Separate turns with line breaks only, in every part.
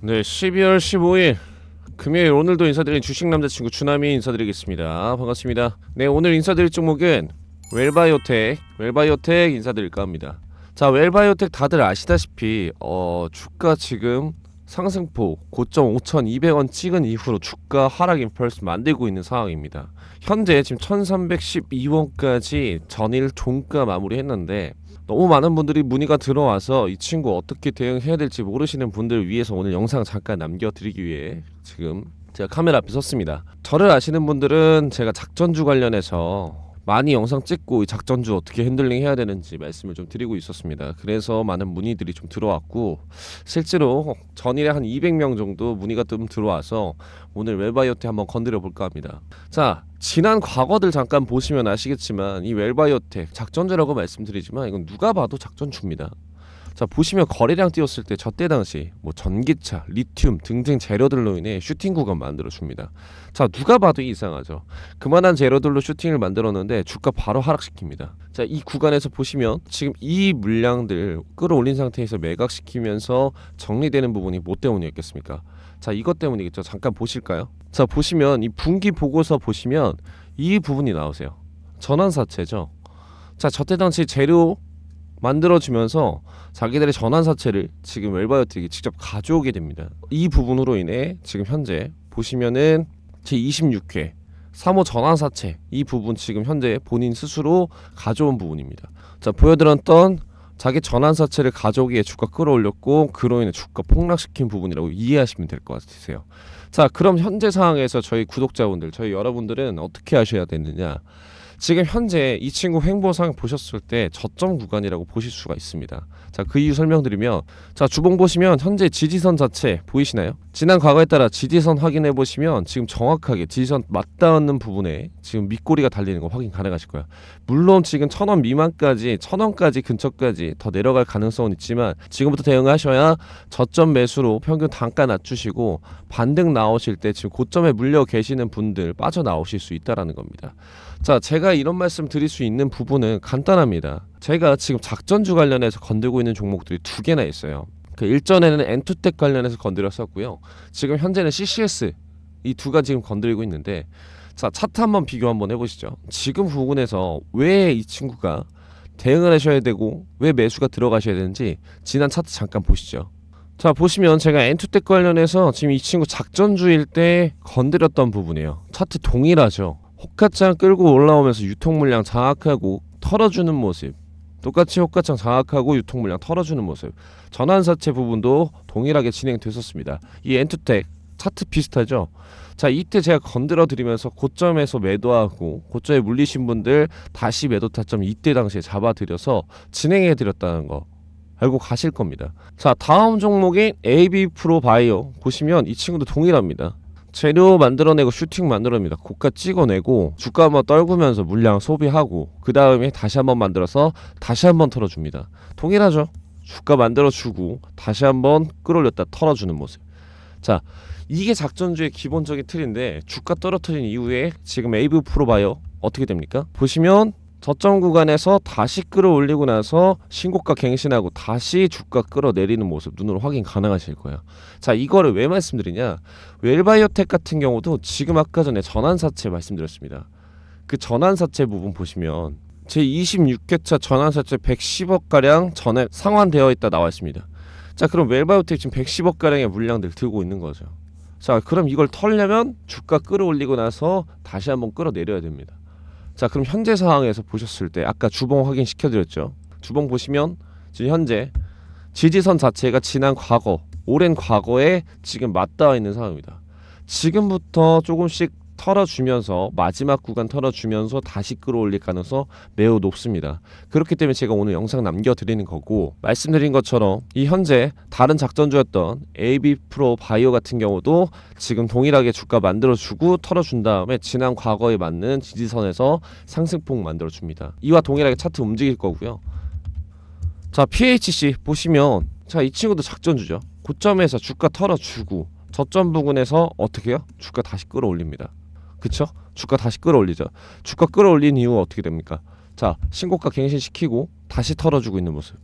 네 12월 15일 금요일 오늘도 인사드린 주식남자친구 주남이 인사드리겠습니다 반갑습니다 네 오늘 인사드릴 종목은 웰바이오텍 웰바이오텍 인사드릴까 합니다 자 웰바이오텍 다들 아시다시피 어 주가 지금 상승폭 고점 5,200원 찍은 이후로 주가 하락 인펄스 만들고 있는 상황입니다. 현재 지금 1,312원까지 전일 종가 마무리했는데 너무 많은 분들이 문의가 들어와서 이 친구 어떻게 대응해야 될지 모르시는 분들을 위해서 오늘 영상 잠깐 남겨드리기 위해 지금 제가 카메라 앞에 섰습니다. 저를 아시는 분들은 제가 작전주 관련해서 많이 영상 찍고 작전주 어떻게 핸들링 해야 되는지 말씀을 좀 드리고 있었습니다. 그래서 많은 문의들이 좀 들어왔고 실제로 전일에 한 200명 정도 문의가 좀 들어와서 오늘 웰바이오티 한번 건드려 볼까 합니다. 자, 지난 과거들 잠깐 보시면 아시겠지만 이웰바이오텍 작전주라고 말씀드리지만 이건 누가 봐도 작전주입니다. 자 보시면 거래량 뛰었을 때 저때 당시 뭐 전기차, 리튬 등등 재료들로 인해 슈팅 구간 만들어 줍니다. 자 누가 봐도 이상하죠. 그만한 재료들로 슈팅을 만들었는데 주가 바로 하락시킵니다. 자 이 구간에서 보시면 지금 이 물량들 끌어올린 상태에서 매각시키면서 정리되는 부분이 뭐 때문이었겠습니까? 자 이것 때문이겠죠. 잠깐 보실까요? 자 보시면 이 분기 보고서 보시면 이 부분이 나오세요. 전환사채죠. 자 저때 당시 재료 만들어지면서 자기들의 전환사채를 지금 웰바이오틱이 직접 가져오게 됩니다. 이 부분으로 인해 지금 현재 보시면은 제26회 3호 전환사채 이 부분 지금 현재 본인 스스로 가져온 부분입니다. 자 보여드렸던 자기 전환사채를 가져오기에 주가 끌어올렸고 그로 인해 주가 폭락시킨 부분이라고 이해하시면 될 것 같으세요. 자 그럼 현재 상황에서 저희 구독자분들 저희 여러분들은 어떻게 하셔야 되느냐 지금 현재 이 친구 횡보상 보셨을 때 저점 구간이라고 보실 수가 있습니다. 자, 그 이유 설명드리면 자, 주봉 보시면 현재 지지선 자체 보이시나요? 지난 과거에 따라 지지선 확인해 보시면 지금 정확하게 지지선 맞닿는 부분에 지금 밑꼬리가 달리는 거 확인 가능하실 거예요. 물론 지금 천원 미만까지 천 원까지 근처까지 더 내려갈 가능성은 있지만 지금부터 대응하셔야 저점 매수로 평균 단가 낮추시고 반등 나오실 때 지금 고점에 물려 계시는 분들 빠져나오실 수 있다라는 겁니다. 자, 제가 이런 말씀 드릴 수 있는 부분은 간단합니다. 제가 지금 작전주 관련해서 건들고 있는 종목들이 두 개나 있어요. 그 일전에는 엔투텍 관련해서 건드렸었고요. 지금 현재는 CCS 이두 가지 지금 건드리고 있는데 자, 차트 한번 비교 한번 해 보시죠. 지금 부분에서왜 이 친구가 대응을 하셔야 되고 왜 매수가 들어가셔야 되는지 지난 차트 잠깐 보시죠. 자 보시면 제가 엔투텍 관련해서 지금 이 친구 작전주일 때 건드렸던 부분이에요 차트 동일하죠 호카창 끌고 올라오면서 유통물량 장악하고 털어주는 모습 똑같이 호카창 장악하고 유통물량 털어주는 모습 전환사채 부분도 동일하게 진행됐었습니다 이 엔투텍 차트 비슷하죠 자 이때 제가 건드려 드리면서 고점에서 매도하고 고점에 물리신 분들 다시 매도 타점 이때 당시에 잡아 드려서 진행해 드렸다는 거 알고 가실 겁니다 자 다음 종목인 AB 프로 바이오 보시면 이 친구도 동일합니다 재료 만들어내고 슈팅 만들어냅니다. 고가 찍어내고 주가 한번 떨구면서 물량 소비하고 그 다음에 다시 한번 만들어서 다시 한번 털어줍니다. 동일하죠. 주가 만들어주고 다시 한번 끌어올렸다 털어주는 모습. 자 이게 작전주의 기본적인 틀인데 주가 떨어뜨린 이후에 지금 에이브 프로바이어 어떻게 됩니까? 보시면 저점 구간에서 다시 끌어올리고 나서 신고가 갱신하고 다시 주가 끌어내리는 모습 눈으로 확인 가능하실 거예요. 자 이거를 왜 말씀드리냐 웰바이오텍 같은 경우도 지금 아까 전에 전환사채 말씀드렸습니다. 그 전환사채 부분 보시면 제 26회차 전환사채 110억가량 전에 상환되어 있다 나와 있습니다. 자 그럼 웰바이오텍 지금 110억가량의 물량들 들고 있는 거죠. 자 그럼 이걸 털려면 주가 끌어올리고 나서 다시 한번 끌어내려야 됩니다. 자 그럼 현재 상황에서 보셨을 때 아까 주봉 확인 시켜드렸죠 주봉 보시면 지금 현재 지지선 자체가 지난 과거 오랜 과거에 지금 맞닿아 있는 상황입니다 지금부터 조금씩 털어주면서 마지막 구간 털어주면서 다시 끌어올릴 가능성 매우 높습니다. 그렇기 때문에 제가 오늘 영상 남겨드리는 거고 말씀드린 것처럼 이 현재 다른 작전주였던 AB 프로 바이오 같은 경우도 지금 동일하게 주가 만들어주고 털어준 다음에 지난 과거에 맞는 지지선에서 상승폭 만들어줍니다. 이와 동일하게 차트 움직일 거고요. 자 PHC 보시면 자 이 친구도 작전주죠. 고점에서 주가 털어주고 저점 부근에서 어떻게 해요? 주가 다시 끌어올립니다. 그쵸? 주가 다시 끌어올리죠. 주가 끌어올린 이후 어떻게 됩니까? 자, 신고가 갱신시키고 다시 털어주고 있는 모습.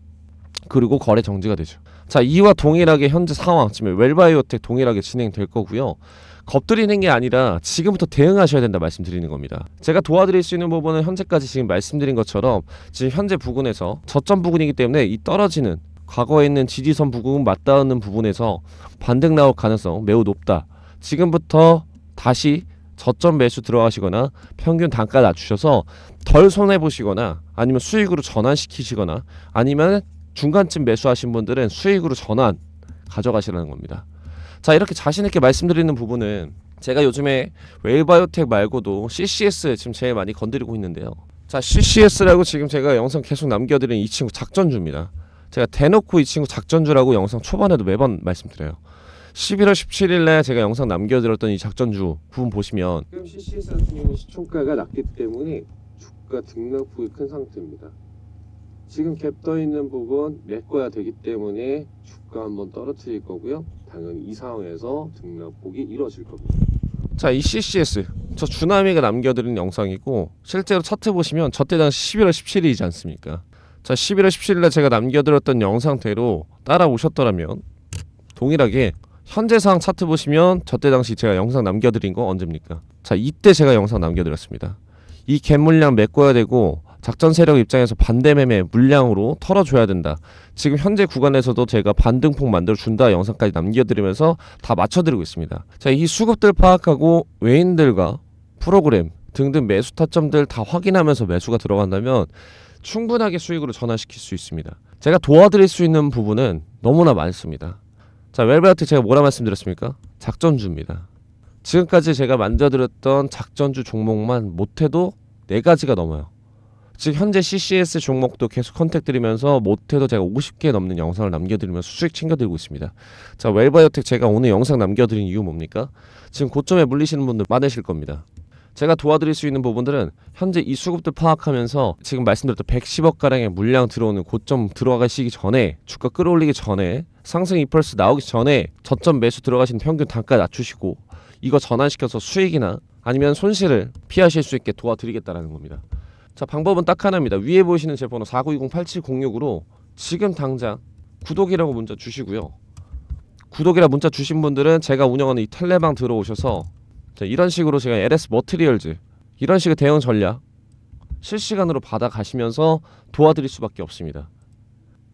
그리고 거래 정지가 되죠. 자, 이와 동일하게 현재 상황, 지금 웰바이오텍 동일하게 진행될 거고요. 겁들이는 게 아니라 지금부터 대응하셔야 된다 말씀드리는 겁니다. 제가 도와드릴 수 있는 부분은 현재까지 지금 말씀드린 것처럼 지금 현재 부근에서 저점 부근이기 때문에 이 떨어지는 과거에 있는 지지선 부근 맞닿는 부분에서 반등 나올 가능성 매우 높다. 지금부터 다시 저점 매수 들어가시거나 평균 단가 낮추셔서 덜 손해 보시거나 아니면 수익으로 전환시키시거나 아니면 중간쯤 매수하신 분들은 수익으로 전환 가져가시라는 겁니다. 자 이렇게 자신 있게 말씀드리는 부분은 제가 요즘에 웨일바이오텍 말고도 CCS 지금 제일 많이 건드리고 있는데요. 자 CCS라고 지금 제가 영상 계속 남겨드린 이 친구 작전주입니다. 제가 대놓고 이 친구 작전주라고 영상 초반에도 매번 말씀드려요. 11월 17일에 제가 영상 남겨드렸던 이 작전주 부분 보시면 지금 CCS 같은 경우 시총가가 낮기 때문에 주가 등락폭이 큰 상태입니다. 지금 갭 떠 있는 부분 메꿔야 되기 때문에 주가 한번 떨어뜨릴 거고요. 당연히 이 상황에서 등락폭이 이뤄질 겁니다. 자, 이 CCS 저 주나미가 남겨드린 영상이고 실제로 차트 보시면 저 때 당시 11월 17일이지 않습니까? 자, 11월 17일에 제가 남겨드렸던 영상대로 따라오셨더라면 동일하게 현재상 차트 보시면 저때 당시 제가 영상 남겨드린 거 언제입니까? 자 이때 제가 영상 남겨드렸습니다. 이갭 물량 메꿔야 되고 작전 세력 입장에서 반대 매매 물량으로 털어줘야 된다. 지금 현재 구간에서도 제가 반등폭 만들어준다 영상까지 남겨드리면서 다 맞춰드리고 있습니다. 자 이 수급들 파악하고 외인들과 프로그램 등등 매수 타점들 다 확인하면서 매수가 들어간다면 충분하게 수익으로 전환시킬 수 있습니다. 제가 도와드릴 수 있는 부분은 너무나 많습니다. 자웰브한트 제가 뭐라 말씀드렸습니까? 작전주입니다. 지금까지 제가 만져드렸던 작전주 종목만 못해도 네가지가 넘어요. 즉 현재 CCS 종목도 계속 컨택 드리면서 못해도 제가 50개 넘는 영상을 남겨드리면서 수익 챙겨드리고 있습니다. 자 웰바이오텍 제가 오늘 영상 남겨드린 이유 뭡니까? 지금 고점에 물리시는 분들 많으실 겁니다. 제가 도와드릴 수 있는 부분들은 현재 이 수급들 파악하면서 지금 말씀드렸던 110억 가량의 물량 들어오는 고점 들어가시기 전에 주가 끌어올리기 전에 상승 이펄스 나오기 전에 저점 매수 들어가신 평균 단가 낮추시고 이거 전환시켜서 수익이나 아니면 손실을 피하실 수 있게 도와드리겠다라는 겁니다. 자 방법은 딱 하나입니다. 위에 보시는 제 번호 4920-8706으로 지금 당장 구독이라고 문자 주시고요. 구독이라 문자 주신 분들은 제가 운영하는 이 텔레방 들어오셔서 자, 이런 식으로 제가 LS 머트리얼즈 이런 식의 대응 전략 실시간으로 받아가시면서 도와드릴 수밖에 없습니다.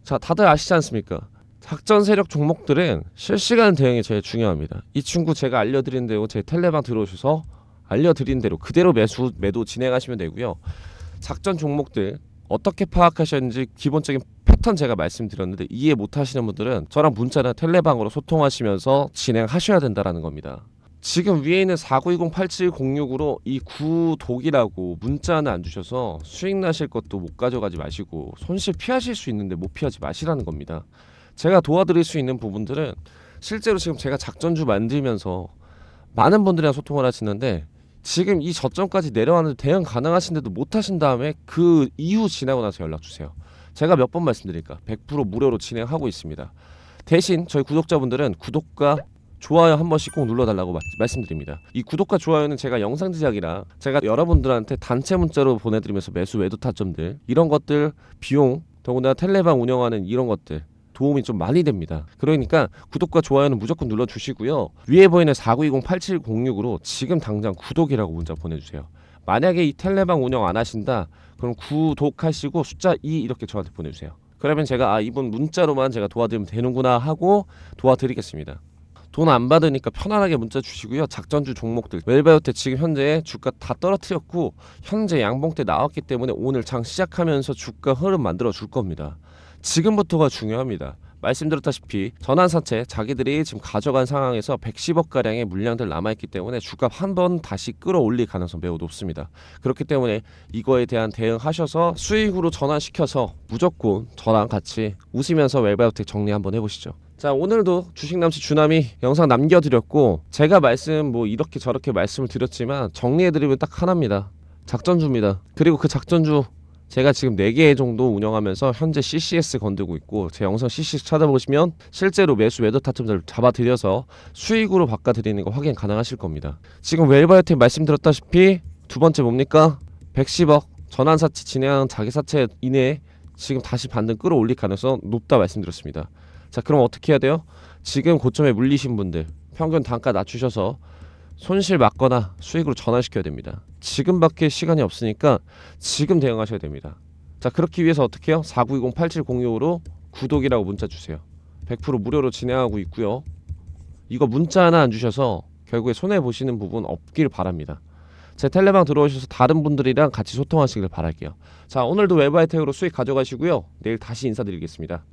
자, 다들 아시지 않습니까? 작전 세력 종목들은 실시간 대응이 제일 중요합니다. 이 친구 제가 알려드린 대로 제 텔레방 들어오셔서 알려드린 대로 그대로 매수 매도 진행하시면 되고요. 작전 종목들 어떻게 파악하셨는지 기본적인 패턴 제가 말씀드렸는데 이해 못하시는 분들은 저랑 문자나 텔레방으로 소통하시면서 진행하셔야 된다라는 겁니다. 지금 위에 있는 4920-8706으로 이 구독이라고 문자는 안 주셔서 수익 나실 것도 못 가져가지 마시고 손실 피하실 수 있는데 못 피하지 마시라는 겁니다. 제가 도와드릴 수 있는 부분들은 실제로 지금 제가 작전주 만들면서 많은 분들이랑 소통을 하시는데 지금 이 저점까지 내려왔는데 대응 가능하신데도 못 하신 다음에 그 이후 지나고 나서 연락 주세요. 제가 몇 번 말씀드릴까? 100% 무료로 진행하고 있습니다. 대신 저희 구독자분들은 구독과 좋아요 한 번씩 꼭 눌러달라고 마, 말씀드립니다. 이 구독과 좋아요는 제가 영상 제작이라 제가 여러분들한테 단체 문자로 보내드리면서 매수 외도 타점들 이런 것들 비용 더군다나 텔레방 운영하는 이런 것들 도움이 좀 많이 됩니다. 그러니까 구독과 좋아요는 무조건 눌러주시고요. 위에 보이는 492-08706으로 지금 당장 구독이라고 문자 보내주세요. 만약에 이 텔레방 운영 안 하신다 그럼 구독하시고 숫자 2 이렇게 저한테 보내주세요. 그러면 제가 아 이분 문자로만 제가 도와드리면 되는구나 하고 도와드리겠습니다. 돈안 받으니까 편안하게 문자 주시고요. 작전주 종목들 웰바이오테 지금 현재 주가 다 떨어뜨렸고 현재 양봉대 나왔기 때문에 오늘 장 시작하면서 주가 흐름 만들어 줄 겁니다. 지금부터가 중요합니다. 말씀드렸다시피 전환사채 자기들이 지금 가져간 상황에서 110억가량의 물량들 남아있기 때문에 주가한 번 다시 끌어올릴 가능성 매우 높습니다. 그렇기 때문에 이거에 대한 대응하셔서 수익으로 전환시켜서 무조건 저랑 같이 웃으면서 웰바이오텍 정리 한번 해보시죠. 자 오늘도 주식남씨 주남이 영상 남겨드렸고 제가 말씀 뭐 이렇게 저렇게 말씀을 드렸지만 정리해드리면 딱 하나입니다 작전주입니다 그리고 그 작전주 제가 지금 4개 정도 운영하면서 현재 CCS 건들고 있고 제 영상 CCS 찾아보시면 실제로 매수 매도 타점을 잡아드려서 수익으로 바꿔드리는 거 확인 가능하실 겁니다 지금 웰바이오텍 말씀드렸다시피 두 번째 뭡니까? 110억 전환사채 진행 자기사채 이내에 지금 다시 반등 끌어올릴 가능성 높다 말씀드렸습니다 자 그럼 어떻게 해야 돼요? 지금 고점에 물리신 분들 평균 단가 낮추셔서 손실 막거나 수익으로 전환시켜야 됩니다. 지금밖에 시간이 없으니까 지금 대응하셔야 됩니다. 자 그렇기 위해서 어떻게 해요? 4920-8706으로 구독이라고 문자 주세요. 100% 무료로 진행하고 있고요. 이거 문자 하나 안 주셔서 결국에 손해보시는 부분 없길 바랍니다. 제 텔레방 들어오셔서 다른 분들이랑 같이 소통하시길 바랄게요. 자 오늘도 외바이텍으로 수익 가져가시고요. 내일 다시 인사드리겠습니다.